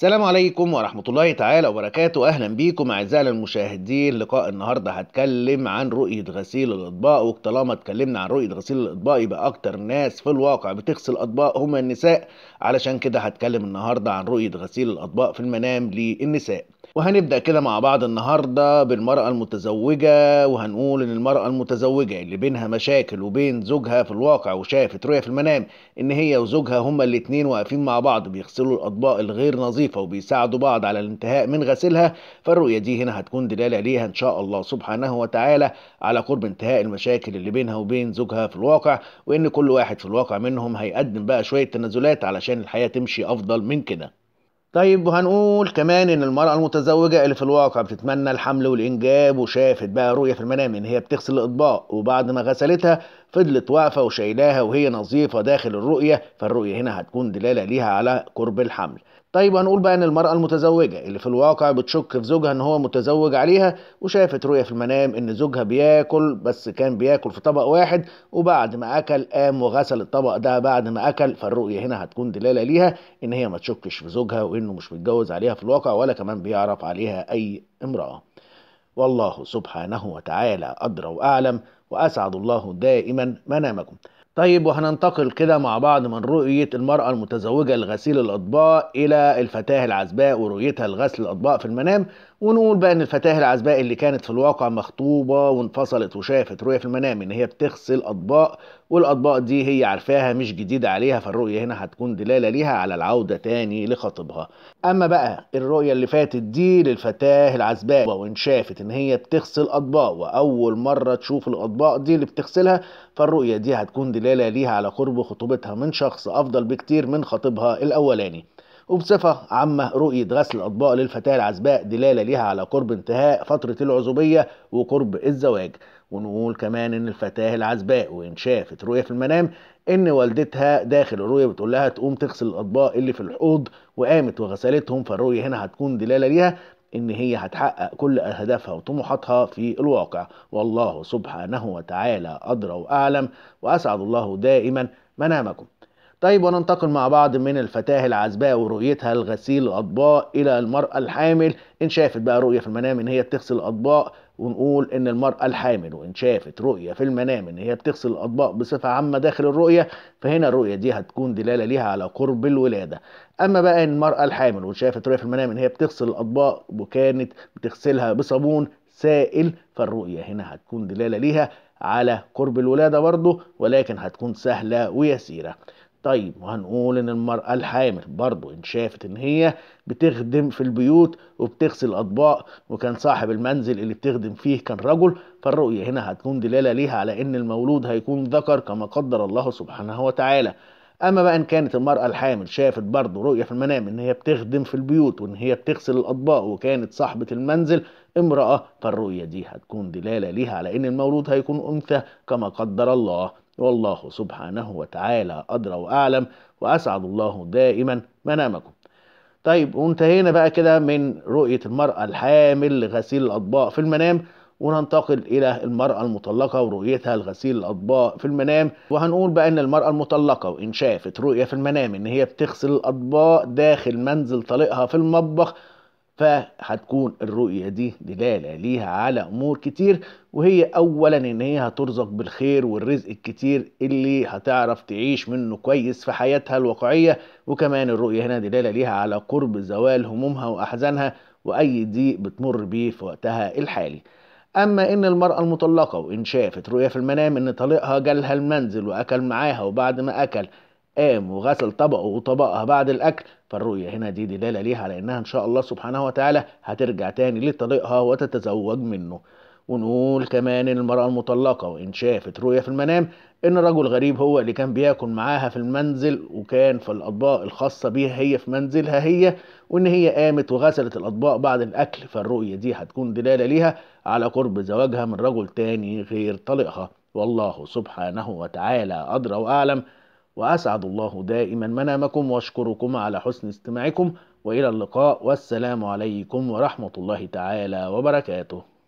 السلام عليكم ورحمة الله تعالى وبركاته أهلا بيكم أعزائنا المشاهدين لقاء النهاردة هتكلم عن رؤية غسيل الأطباق وطالما اتكلمنا عن رؤية غسيل الأطباق يبقى أكتر ناس في الواقع بتغسل أطباق هما النساء علشان كده هتكلم النهاردة عن رؤية غسيل الأطباق في المنام للنساء وهنبدأ كده مع بعض النهاردة بالمرأة المتزوجة وهنقول إن المرأة المتزوجة اللي بينها مشاكل وبين زوجها في الواقع وشافت رؤية في المنام إن هي وزوجها هما الاتنين واقفين مع بعض بيغسلوا الأطباق الغير نظيفة وبيساعدوا بعض على الانتهاء من غسلها فالرؤية دي هنا هتكون دلالة ليها إن شاء الله سبحانه وتعالى على قرب انتهاء المشاكل اللي بينها وبين زوجها في الواقع وإن كل واحد في الواقع منهم هيقدم بقى شوية تنازلات علشان الحياة تمشي أفضل من كده طيب وهنقول كمان ان المرأة المتزوجة اللي في الواقع بتتمنى الحمل والانجاب وشافت بقى رؤية في المنام ان هي بتغسل الاطباق وبعد ما غسلتها فضلت واقفة وشايلاها وهي نظيفة داخل الرؤية فالرؤية هنا هتكون دلالة ليها على قرب الحمل طيب هنقول بقى ان المرأة المتزوجة اللي في الواقع بتشك في زوجها ان هو متزوج عليها وشافت رؤية في المنام ان زوجها بياكل بس كان بياكل في طبق واحد وبعد ما اكل قام وغسل الطبق ده بعد ما اكل فالرؤية هنا هتكون دلالة ليها ان هي ما تشكش في زوجها وانه مش متجوز عليها في الواقع ولا كمان بيعرف عليها اي امرأة والله سبحانه وتعالى أدرى وأعلم وأسعد الله دائما منامكم طيب وهننتقل كده مع بعض من رؤية المرأة المتزوجة لغسيل الأطباق إلى الفتاة العزباء ورؤيتها لغسل الأطباق في المنام ونقول بقى إن الفتاة العزباء اللي كانت في الواقع مخطوبة وانفصلت وشافت رؤية في المنام إن هي بتغسل أطباق والاطباق دي هي عارفاها مش جديده عليها فالرؤيه هنا هتكون دلاله ليها على العوده تاني لخطيبها اما بقى الرؤيه اللي فاتت دي للفتاه العزباء وان شافت ان هي بتغسل اطباق واول مره تشوف الاطباق دي اللي بتغسلها فالرؤيه دي هتكون دلاله ليها على قرب خطوبتها من شخص افضل بكتير من خطيبها الاولاني وبصفة عامة رؤية غسل الأطباق للفتاة العزباء دلالة ليها على قرب انتهاء فترة العزوبية وقرب الزواج ونقول كمان ان الفتاه العزباء وان شافت رؤيه في المنام ان والدتها داخل الرؤيه بتقول لها تقوم تغسل الاطباق اللي في الحوض وقامت وغسلتهم فالرؤيه هنا هتكون دلاله ليها ان هي هتحقق كل اهدافها وطموحاتها في الواقع والله سبحانه وتعالى ادرى واعلم واسعد الله دائما منامكم طيب وننتقل مع بعض من الفتاة العزباء ورؤيتها لغسيل الأطباق إلى المرأة الحامل إن شافت بقى رؤية في المنام إن هي بتغسل الأطباق ونقول ان المرأة الحامل وان شافت رؤية في المنام ان هي بتغسل الاطباق بصفة عامة داخل الرؤية فهنا الرؤية دي هتكون دلالة ليها على قرب الولادة اما بقى ان المرأة الحامل وشافت رؤية في المنام ان هي بتغسل الاطباق وكانت بتغسلها بصابون سائل فالرؤية هنا هتكون دلالة ليها على قرب الولادة برضه ولكن هتكون سهلة ويسيرة طيب وهنقول ان المرأة الحامل برضو ان شافت ان هي بتخدم في البيوت وبتغسل اطباق وكان صاحب المنزل اللي بتخدم فيه كان رجل فالرؤية هنا هتكون دلالة ليها على ان المولود هيكون ذكر كما قدر الله سبحانه وتعالى اما بقى ان كانت المراه الحامل شافت برضه رؤيه في المنام ان هي بتخدم في البيوت وان هي بتغسل الاطباق وكانت صاحبه المنزل امراه فالرؤيه دي هتكون دلاله ليها على ان المولود هيكون انثى كما قدر الله والله سبحانه وتعالى ادرى واعلم واسعد الله دائما منامكم طيب وانتهينا بقى كده من رؤيه المراه الحامل لغسيل الاطباق في المنام وننتقل إلى المرأة المطلقة ورؤيتها لغسيل الأطباق في المنام وهنقول بقى إن المرأة المطلقة وإن شافت رؤية في المنام إن هي بتغسل الأطباق داخل منزل طليقها في المطبخ فهتكون الرؤية دي دلالة ليها على أمور كتير وهي أولا إن هي هترزق بالخير والرزق الكتير اللي هتعرف تعيش منه كويس في حياتها الواقعية وكمان الرؤية هنا دلالة ليها على قرب زوال همومها وأحزانها وأي ضيق بتمر بيه في وقتها الحالي أما إن المرأة المطلقة وإن شافت رؤية في المنام إن طليقها جالها المنزل وأكل معاها وبعد ما أكل قام وغسل طبقه وطبقها بعد الأكل فالرؤية هنا دي دلالة ليها على إنها إن شاء الله سبحانه وتعالى هترجع تاني لطليقها وتتزوج منه ونقول كمان ان المرأة المطلقة وان شافت رؤية في المنام ان رجل غريب هو اللي كان بياكل معاها في المنزل وكان في الاطباق الخاصة بيها هي في منزلها هي وان هي قامت وغسلت الاطباق بعد الاكل فالرؤية دي هتكون دلالة ليها على قرب زواجها من رجل تاني غير طليقها والله سبحانه وتعالى ادرى واعلم واسعد الله دائما منامكم واشكركم على حسن استماعكم والى اللقاء والسلام عليكم ورحمه الله تعالى وبركاته